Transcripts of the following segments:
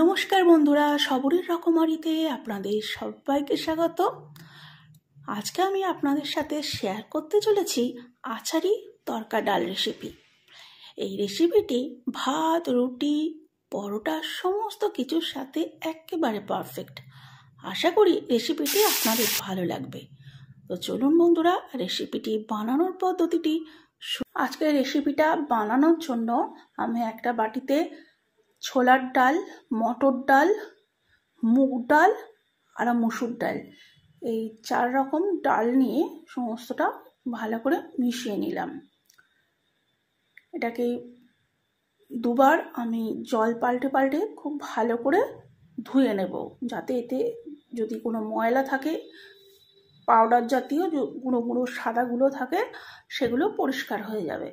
নমস্কার বন্ধুরা সবরের রকমারিতে আপনাদের সবাইকে স্বাগত আজকে আমি আপনাদের সাথে শেয়ার করতে চলেছি আচারি তরকা ডাল রেসিপি এই রেসিপিটি ভাত রুটি পরোটা সমস্ত কিছুর সাথে একেবারে পারফেক্ট আশা করি রেসিপিটি আপনাদের ভালো লাগবে তো চলুন বন্ধুরা রেসিপিটি বানানোর পদ্ধতিটি আজকের রেসিপিটা বানানোর জন্য আমি একটা বাটিতে ছোলার ডাল মটর ডাল মুগ ডাল আর মসুর ডাল এই চার রকম ডাল নিয়ে সমস্তটা ভালো করে মিশিয়ে নিলাম এটাকে দুবার আমি জল পাল্টে পাল্টে খুব ভালো করে ধুয়ে নেব যাতে এতে যদি কোনো ময়লা থাকে পাউডার জাতীয় গুঁড়ো গুঁড়ো সাদাগুলো থাকে সেগুলো পরিষ্কার হয়ে যাবে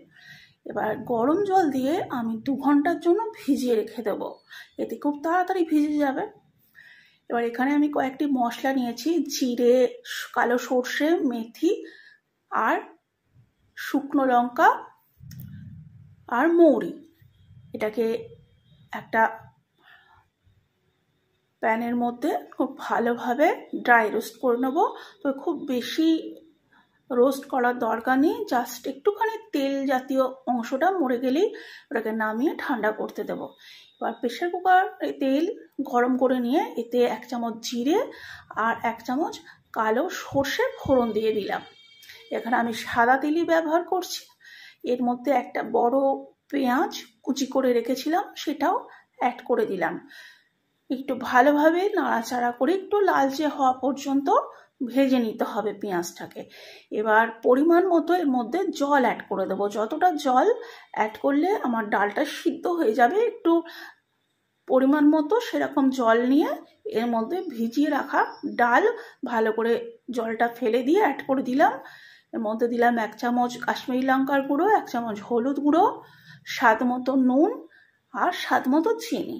এবার গরম জল দিয়ে আমি দু ঘন্টার জন্য ভিজিয়ে রেখে দেব এতে খুব তাড়াতাড়ি ভিজে যাবে এবার এখানে আমি কয়েকটি মশলা নিয়েছি জিরে কালো সর্ষে মেথি আর শুকনো লঙ্কা আর মৌরি এটাকে একটা প্যানের মধ্যে খুব ভালোভাবে ড্রাই রোস্ট করে নেবো তো খুব বেশি রোস্ট করার দরকার নেই জাস্ট একটুখানি তেল জাতীয় অংশটা মরে গেলেই ওটাকে নামিয়ে ঠান্ডা করতে দেব এবার প্রেশার কুকার তেল গরম করে নিয়ে এতে এক চামচ জিরে আর এক চামচ কালো সর্ষে ফোড়ন দিয়ে দিলাম এখানে আমি সাদা তেলই ব্যবহার করছি এর মধ্যে একটা বড় পেঁয়াজ কুচি করে রেখেছিলাম সেটাও অ্যাড করে দিলাম একটু ভালোভাবে নাড়াচাড়া করে একটু লালচে হওয়া পর্যন্ত ভেজে নিতে হবে পেঁয়াজটাকে এবার পরিমাণ মতো এর মধ্যে জল অ্যাড করে দেবো যতটা জল অ্যাড করলে আমার ডালটা সিদ্ধ হয়ে যাবে একটু পরিমাণ মতো সেরকম জল নিয়ে এর মধ্যে ভিজিয়ে রাখা ডাল ভালো করে জলটা ফেলে দিয়ে অ্যাড করে দিলাম এর মধ্যে দিলাম এক চামচ কাশ্মীরি লঙ্কার গুঁড়ো এক চামচ হলুদ গুঁড়ো স্বাদ মতো নুন আর স্বাদ মতো চিনি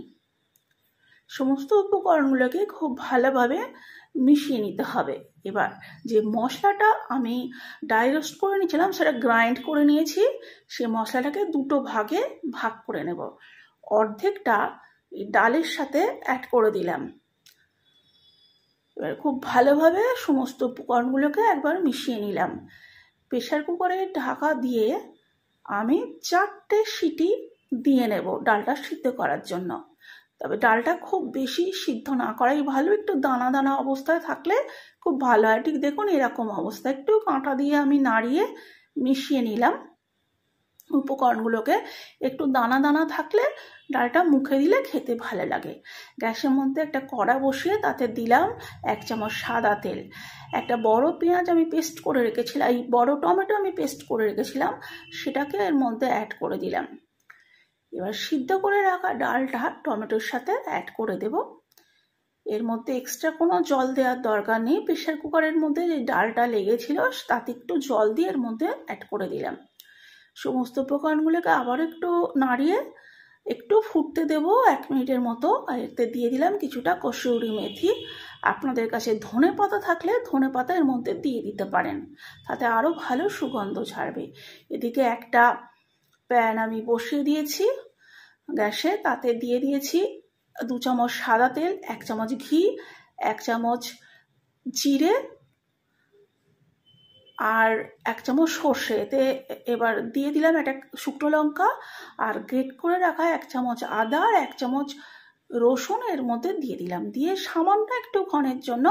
সমস্ত উপকরণগুলোকে খুব ভালোভাবে মিশিয়ে নিতে হবে এবার যে মশলাটা আমি ডাই রোস্ট করে নিয়েছিলাম সেটা গ্রাইন্ড করে নিয়েছি সে মশলাটাকে দুটো ভাগে ভাগ করে নেব অর্ধেকটা ডালের সাথে অ্যাড করে দিলাম এবার খুব ভালোভাবে সমস্ত উপকরণগুলোকে একবার মিশিয়ে নিলাম প্রেশার কুকারে ঢাকা দিয়ে আমি চারটে সিটি দিয়ে নেব ডালটা সিদ্ধ করার জন্য তবে ডালটা খুব বেশি সিদ্ধ না করাই ভালো একটু দানা দানা অবস্থায় থাকলে খুব ভালো হয় ঠিক দেখুন এরকম অবস্থা একটু কাঁটা দিয়ে আমি নাড়িয়ে মিশিয়ে নিলাম উপকরণগুলোকে একটু দানা দানা থাকলে ডালটা মুখে দিলে খেতে ভালো লাগে গ্যাসের মধ্যে একটা কড়া বসিয়ে তাতে দিলাম এক চামচ সাদা তেল একটা বড় পেঁয়াজ আমি পেস্ট করে রেখেছিলাম এই বড় টমেটো আমি পেস্ট করে রেখেছিলাম সেটাকে এর মধ্যে অ্যাড করে দিলাম এবার সিদ্ধ করে রাখা ডালটা টমেটোর সাথে অ্যাড করে দেব এর মধ্যে এক্সট্রা কোনো জল দেওয়ার দরকার নেই প্রেশার কুকারের মধ্যে যে ডালটা লেগেছিল তাতে একটু জল দিয়ে এর মধ্যে অ্যাড করে দিলাম সমস্ত উপকরণগুলোকে আবার একটু নাড়িয়ে একটু ফুটতে দেব এক মিনিটের মতো এতে দিয়ে দিলাম কিছুটা কসুরি মেথি আপনাদের কাছে ধনে পাতা থাকলে ধনে পাতা এর মধ্যে দিয়ে দিতে পারেন তাতে আরও ভালো সুগন্ধ ছাড়বে এদিকে একটা প্যান আমি বসিয়ে দিয়েছি গ্যাসে তাতে দিয়ে দিয়েছি দু চামচ সাদা তেল এক চামচ ঘি এক চামচ জিরে আর এক চামচ সর্ষে এতে এবার দিয়ে দিলাম একটা শুকনো লঙ্কা আর গ্রেট করে রাখা এক চামচ আদা আর এক চামচ রসুন এর মধ্যে দিয়ে দিলাম দিয়ে সামান্য একটু ক্ষণের জন্য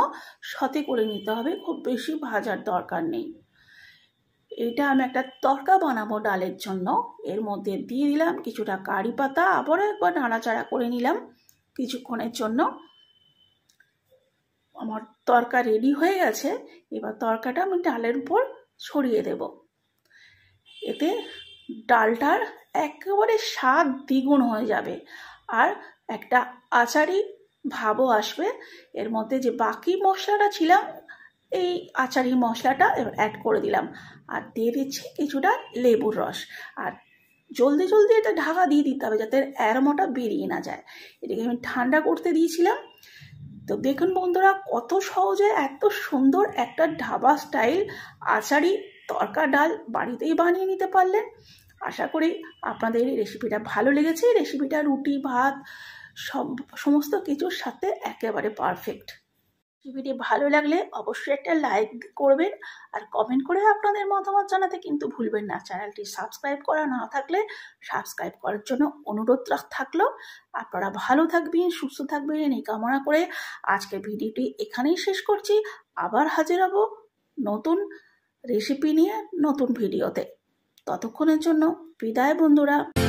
সতে করে নিতে হবে খুব বেশি ভাজার দরকার নেই এইটা আমি একটা তরকা বানাবো ডালের জন্য এর মধ্যে দিয়ে দিলাম কিছুটা কারি পাতা আবার একবার নাড়াচাড়া করে নিলাম কিছুক্ষণের জন্য আমার তরকা রেডি হয়ে গেছে এবার তরকাটা আমি ডালের উপর ছড়িয়ে দেব এতে ডালটার একেবারে স্বাদ দ্বিগুণ হয়ে যাবে আর একটা আচারি ভাবও আসবে এর মধ্যে যে বাকি মশলাটা ছিলাম এই আচারি মশলাটা এবার অ্যাড করে দিলাম আর দিয়ে দিচ্ছি কিছুটা লেবুর রস আর জলদি জলদি এটা ঢাকা দিয়ে দিতে হবে যাতে অ্যারোমাটা বেরিয়ে না যায় এটাকে আমি ঠান্ডা করতে দিয়েছিলাম তো দেখুন বন্ধুরা কত সহজে এত সুন্দর একটা ঢাবা স্টাইল আচারি তরকা ডাল বাড়িতেই বানিয়ে নিতে পারলেন আশা করি আপনাদের রেসিপিটা ভালো লেগেছে রেসিপিটা রুটি ভাত সব সমস্ত কিছুর সাথে একেবারে পারফেক্ট ভিডিওটি ভালো লাগলে অবশ্যই একটা লাইক করবেন আর কমেন্ট করে আপনাদের মতামত জানাতে কিন্তু ভুলবেন না চ্যানেলটি সাবস্ক্রাইব করা না থাকলে সাবস্ক্রাইব করার জন্য অনুরোধ থাকলো আপনারা ভালো থাকবেন সুস্থ থাকবেন এই কামনা করে আজকে ভিডিওটি এখানেই শেষ করছি আবার হাজির হব নতুন রেসিপি নিয়ে নতুন ভিডিওতে ততক্ষণের জন্য বিদায় বন্ধুরা